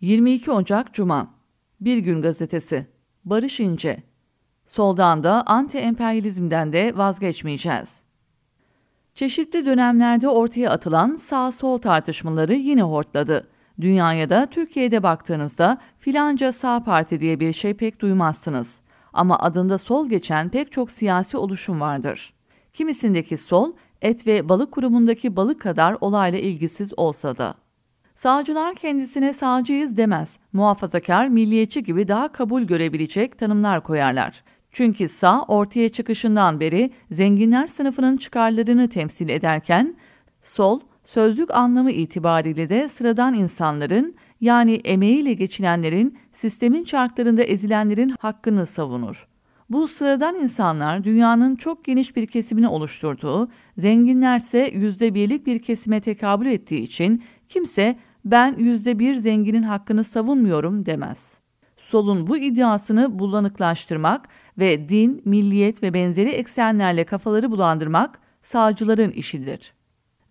22 Ocak Cuma Bir Gün Gazetesi Barış İnce Soldan da anti-emperyalizmden de vazgeçmeyeceğiz. Çeşitli dönemlerde ortaya atılan sağ-sol tartışmaları yine hortladı. Dünyaya da Türkiye'de baktığınızda filanca sağ parti diye bir şey pek duymazsınız. Ama adında sol geçen pek çok siyasi oluşum vardır. Kimisindeki sol, et ve balık kurumundaki balık kadar olayla ilgisiz olsa da. Sağcılar kendisine sağcıyız demez. Muhafazakar, milliyetçi gibi daha kabul görebilecek tanımlar koyarlar. Çünkü sağ ortaya çıkışından beri zenginler sınıfının çıkarlarını temsil ederken sol sözlük anlamı itibariyle de sıradan insanların yani emeğiyle geçinenlerin, sistemin çarklarında ezilenlerin hakkını savunur. Bu sıradan insanlar dünyanın çok geniş bir kesimini oluşturduğu, zenginlerse yüzde birlik bir kesime tekabül ettiği için kimse ben yüzde bir zenginin hakkını savunmuyorum demez. Solun bu iddiasını bulanıklaştırmak ve din, milliyet ve benzeri eksenlerle kafaları bulandırmak sağcıların işidir.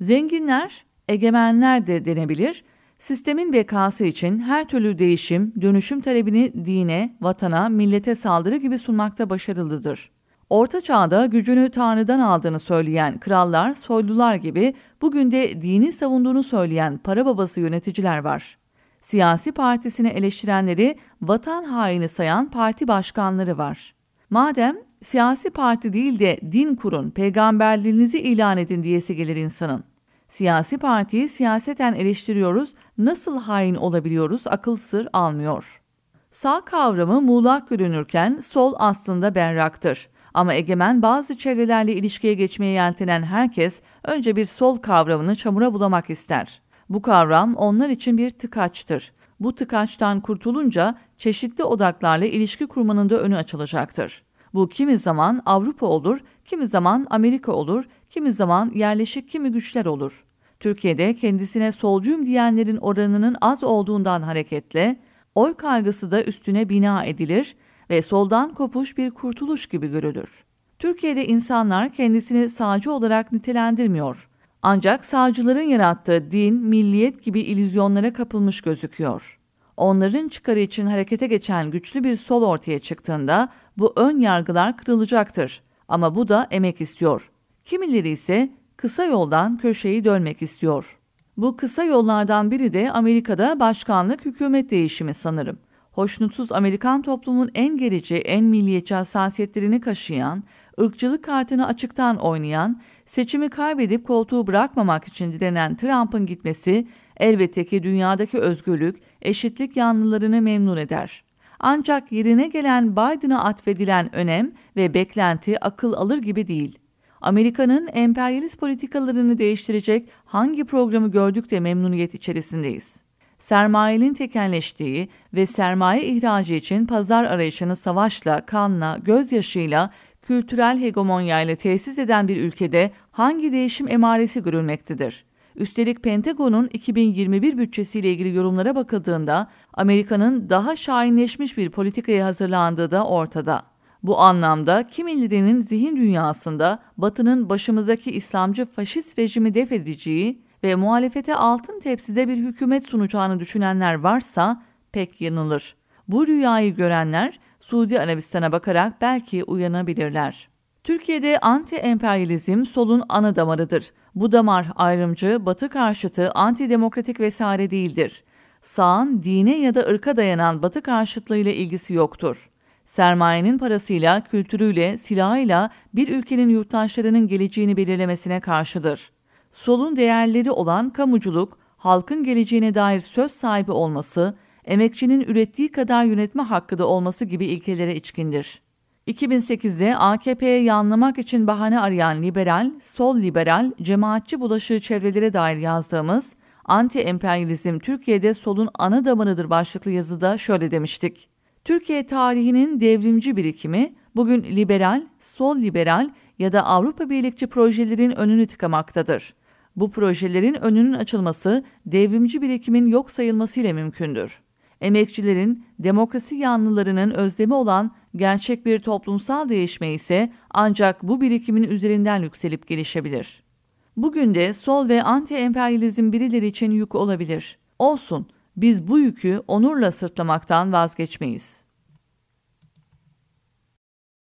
Zenginler, egemenler de denebilir Sistemin bekası için her türlü değişim, dönüşüm talebini dine, vatana, millete saldırı gibi sunmakta başarılıdır. Orta çağda gücünü Tanrı'dan aldığını söyleyen krallar, soylular gibi bugün de dini savunduğunu söyleyen para babası yöneticiler var. Siyasi partisini eleştirenleri vatan haini sayan parti başkanları var. Madem siyasi parti değil de din kurun, peygamberliğinizi ilan edin diyesi gelir insanın. Siyasi partiyi siyaseten eleştiriyoruz, nasıl hain olabiliyoruz akıl sır almıyor. Sağ kavramı muğlak görünürken sol aslında berraktır. Ama egemen bazı çevrelerle ilişkiye geçmeye yeltenen herkes önce bir sol kavramını çamura bulamak ister. Bu kavram onlar için bir tıkaçtır. Bu tıkaçtan kurtulunca çeşitli odaklarla ilişki kurmanın da önü açılacaktır. Bu kimi zaman Avrupa olur, kimi zaman Amerika olur, kimi zaman yerleşik kimi güçler olur. Türkiye'de kendisine solcuyum diyenlerin oranının az olduğundan hareketle oy kargısı da üstüne bina edilir ve soldan kopuş bir kurtuluş gibi görülür. Türkiye'de insanlar kendisini sağcı olarak nitelendirmiyor. Ancak sağcıların yarattığı din, milliyet gibi ilüzyonlara kapılmış gözüküyor. Onların çıkarı için harekete geçen güçlü bir sol ortaya çıktığında bu ön yargılar kırılacaktır. Ama bu da emek istiyor. Kimileri ise kısa yoldan köşeyi dönmek istiyor. Bu kısa yollardan biri de Amerika'da başkanlık hükümet değişimi sanırım. Hoşnutsuz Amerikan toplumun en gerici, en milliyetçi hassasiyetlerini kaşıyan, ırkçılık kartını açıktan oynayan, seçimi kaybedip koltuğu bırakmamak için direnen Trump'ın gitmesi elbette ki dünyadaki özgürlük, eşitlik yanlılarını memnun eder. Ancak yerine gelen Biden'a atfedilen önem ve beklenti akıl alır gibi değil. Amerika'nın emperyalist politikalarını değiştirecek hangi programı gördük de memnuniyet içerisindeyiz. Sermayenin tekenleştiği ve sermaye ihracı için pazar arayışını savaşla, kanla, gözyaşıyla, kültürel hegemonyayla tesis eden bir ülkede hangi değişim emaresi görülmektedir? Üstelik Pentagon'un 2021 bütçesiyle ilgili yorumlara bakıldığında Amerika'nın daha şahinleşmiş bir politikaya hazırlandığı da ortada. Bu anlamda kimilerinin zihin dünyasında Batı'nın başımızdaki İslamcı faşist rejimi def edeceği ve muhalefete altın tepside bir hükümet sunacağını düşünenler varsa pek yanılır. Bu rüyayı görenler Suudi Arabistan'a bakarak belki uyanabilirler. Türkiye'de anti-emperyalizm solun ana damarıdır. Bu damar ayrımcı, batı karşıtı, antidemokratik vesaire değildir. Sağın dine ya da ırka dayanan batı karşıtlığıyla ilgisi yoktur sermayenin parasıyla, kültürüyle, silahıyla bir ülkenin yurttaşlarının geleceğini belirlemesine karşıdır. Solun değerleri olan kamuculuk, halkın geleceğine dair söz sahibi olması, emekçinin ürettiği kadar yönetme hakkı da olması gibi ilkelere içkindir. 2008'de AKP'ye yanlamak için bahane arayan liberal, sol liberal, cemaatçi bulaşığı çevrelere dair yazdığımız Anti-emperyalizm Türkiye'de solun ana damarıdır başlıklı yazıda şöyle demiştik. Türkiye tarihinin devrimci birikimi bugün liberal, sol liberal ya da Avrupa Birlikçi projelerin önünü tıkamaktadır. Bu projelerin önünün açılması devrimci birikimin yok sayılmasıyla mümkündür. Emekçilerin, demokrasi yanlılarının özlemi olan gerçek bir toplumsal değişme ise ancak bu birikimin üzerinden yükselip gelişebilir. Bugün de sol ve anti-emperyalizm birileri için yük olabilir. Olsun, biz bu yükü onurla sırtlamaktan vazgeçmeyiz.